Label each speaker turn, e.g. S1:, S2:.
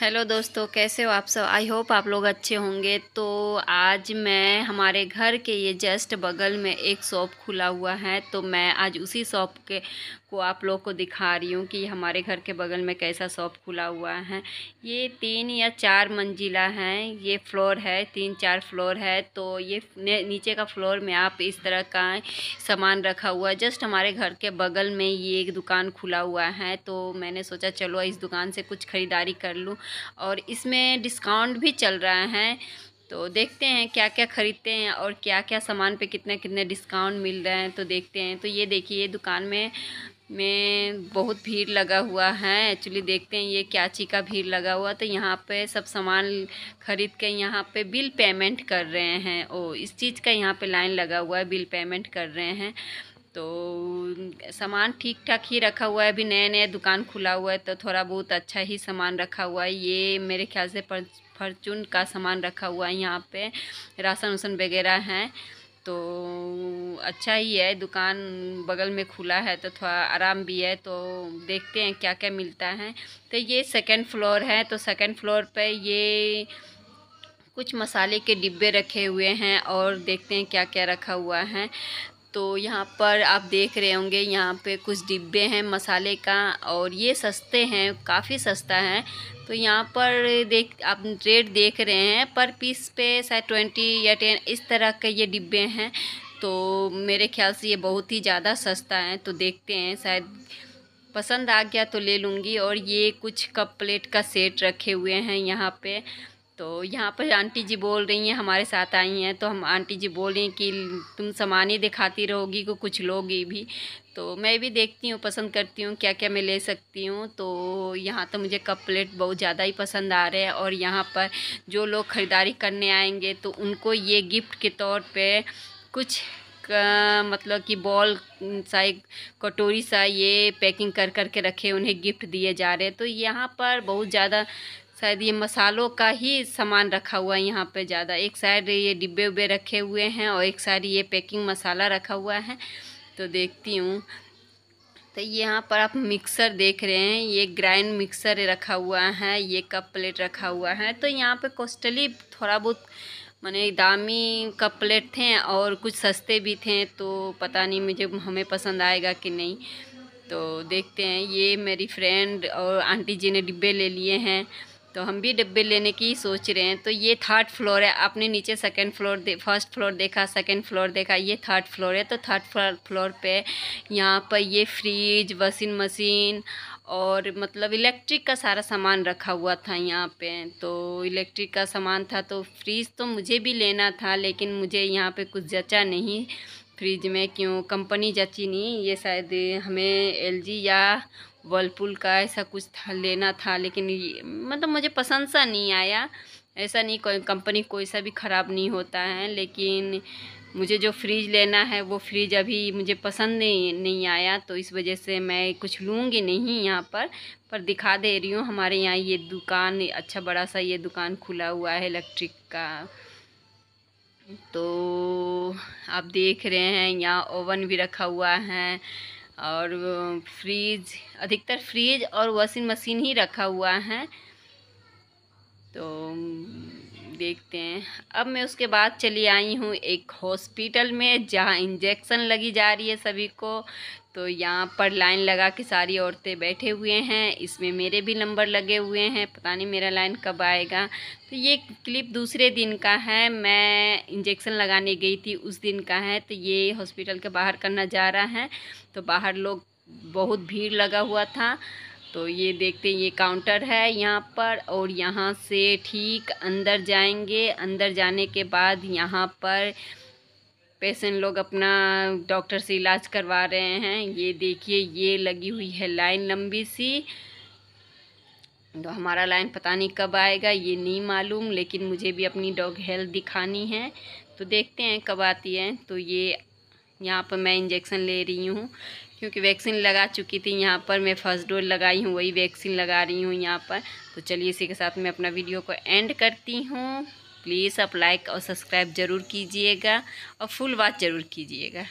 S1: hello दोस्तों कैसे हो आप सब आई होप आप लोग अच्छे होंगे तो आज मैं हमारे घर के ये जस्ट बगल में एक शॉप खुला हुआ है तो मैं आज उसी शॉप के को आप लोग को दिखा रही हूँ कि हमारे घर के बगल में कैसा शॉप खुला हुआ है ये तीन या चार मंजिला है ये फ्लोर है तीन चार फ्लोर है तो ये नीचे का फ्लोर में आप इस तरह का सामान रखा हुआ है जस्ट हमारे घर के बगल में ये एक दुकान खुला हुआ है तो मैंने सोचा चलो इस दुकान से कुछ ख़रीदारी कर लूँ और इसमें डिस्काउंट भी चल रहा है तो देखते हैं क्या क्या ख़रीदते हैं और क्या क्या सामान पे कितने कितने डिस्काउंट मिल रहे हैं तो देखते हैं तो ये देखिए दुकान में में बहुत भीड़ लगा हुआ है एक्चुअली देखते हैं ये क्याची का भीड़ लगा हुआ तो यहाँ पे सब सामान खरीद के यहाँ पे बिल पेमेंट कर रहे हैं ओ इस चीज़ का यहाँ पे लाइन लगा हुआ है बिल पेमेंट कर रहे हैं तो सामान ठीक ठाक ही रखा हुआ है अभी नया नया दुकान खुला हुआ है तो थोड़ा बहुत अच्छा ही सामान रखा हुआ है ये मेरे ख्याल से फॉर्चून का सामान रखा हुआ है यहाँ पे राशन उसन वगैरह हैं तो अच्छा ही है दुकान बगल में खुला है तो थोड़ा आराम भी है तो देखते हैं क्या क्या मिलता है तो ये सेकेंड फ्लोर है तो सेकेंड फ्लोर पर ये कुछ मसाले के डिब्बे रखे हुए हैं और देखते हैं क्या क्या रखा हुआ है तो यहाँ पर आप देख रहे होंगे यहाँ पे कुछ डिब्बे हैं मसाले का और ये सस्ते हैं काफ़ी सस्ता है तो यहाँ पर देख आप रेट देख रहे हैं पर पीस पे शायद ट्वेंटी या टेन इस तरह के ये डिब्बे हैं तो मेरे ख्याल से ये बहुत ही ज़्यादा सस्ता है तो देखते हैं शायद पसंद आ गया तो ले लूँगी और ये कुछ कप प्लेट का सेट रखे हुए हैं यहाँ पर तो यहाँ पर आंटी जी बोल रही हैं हमारे साथ आई हैं तो हम आंटी जी बोल रही हैं कि तुम सामान ही दिखाती रहोगी को कुछ लोगी भी तो मैं भी देखती हूँ पसंद करती हूँ क्या क्या मैं ले सकती हूँ तो यहाँ तो मुझे कप प्लेट बहुत ज़्यादा ही पसंद आ रहे हैं और यहाँ पर जो लोग ख़रीदारी करने आएंगे तो उनको ये गिफ्ट के तौर पर कुछ का मतलब कि बॉल सा एक कटोरी सा ये पैकिंग कर कर के रखे उन्हें गिफ्ट दिए जा रहे हैं तो यहाँ पर बहुत ज़्यादा शायद ये मसालों का ही सामान रखा हुआ है यहाँ पे ज़्यादा एक साइड ये डिब्बे उब्बे रखे हुए हैं और एक साइड ये पैकिंग मसाला रखा हुआ है तो देखती हूँ तो यहाँ पर आप मिक्सर देख रहे हैं ये ग्राइंड मिक्सर रखा हुआ है ये कप प्लेट रखा हुआ है तो यहाँ पे कॉस्टली थोड़ा बहुत मैंने दामी कप प्लेट थे और कुछ सस्ते भी थे तो पता नहीं मुझे हमें पसंद आएगा कि नहीं तो देखते हैं ये मेरी फ्रेंड और आंटी जी ने डिब्बे ले लिए हैं तो हम भी डब्बे लेने की सोच रहे हैं तो ये थर्ड फ्लोर है आपने नीचे सेकंड फ्लोर दे फर्स्ट फ्लोर देखा सेकंड फ्लोर देखा ये थर्ड फ्लोर है तो थर्ड फ्लोर पे यहाँ पर ये फ्रिज वॉशिंग मशीन और मतलब इलेक्ट्रिक का सारा सामान रखा हुआ था यहाँ पे तो इलेक्ट्रिक का सामान था तो फ्रिज तो मुझे भी लेना था लेकिन मुझे यहाँ पर कुछ जचा नहीं फ्रिज में क्यों कंपनी जची नहीं ये शायद हमें एलजी या वर्लपुल का ऐसा कुछ था लेना था लेकिन मतलब मुझे पसंद सा नहीं आया ऐसा नहीं कोई कंपनी कोई सा भी ख़राब नहीं होता है लेकिन मुझे जो फ्रिज लेना है वो फ्रिज अभी मुझे पसंद नहीं नहीं आया तो इस वजह से मैं कुछ लूँगी नहीं यहाँ पर पर दिखा दे रही हूँ हमारे यहाँ ये दुकान अच्छा बड़ा सा ये दुकान खुला हुआ है इलेक्ट्रिक का तो आप देख रहे हैं यहाँ ओवन भी रखा हुआ है और फ्रीज अधिकतर फ्रीज और वॉशिंग मशीन ही रखा हुआ है तो देखते हैं अब मैं उसके बाद चली आई हूँ एक हॉस्पिटल में जहाँ इंजेक्शन लगी जा रही है सभी को तो यहाँ पर लाइन लगा के सारी औरतें बैठे हुए हैं इसमें मेरे भी नंबर लगे हुए हैं पता नहीं मेरा लाइन कब आएगा तो ये क्लिप दूसरे दिन का है मैं इंजेक्शन लगाने गई थी उस दिन का है तो ये हॉस्पिटल के बाहर करना जा रहा है तो बाहर लोग बहुत भीड़ लगा हुआ था तो ये देखते हैं ये काउंटर है यहाँ पर और यहाँ से ठीक अंदर जाएंगे अंदर जाने के बाद यहाँ पर पेशेंट लोग अपना डॉक्टर से इलाज करवा रहे हैं ये देखिए ये लगी हुई है लाइन लंबी सी तो हमारा लाइन पता नहीं कब आएगा ये नहीं मालूम लेकिन मुझे भी अपनी डॉग हेल्थ दिखानी है तो देखते हैं कब आती है तो ये यहाँ पर मैं इंजेक्शन ले रही हूँ क्योंकि वैक्सीन लगा चुकी थी यहाँ पर मैं फर्स्ट डोज लगाई हूँ वही वैक्सीन लगा रही हूँ यहाँ पर तो चलिए इसी के साथ मैं अपना वीडियो को एंड करती हूँ प्लीज़ आप लाइक और सब्सक्राइब ज़रूर कीजिएगा और फुल वॉच ज़रूर कीजिएगा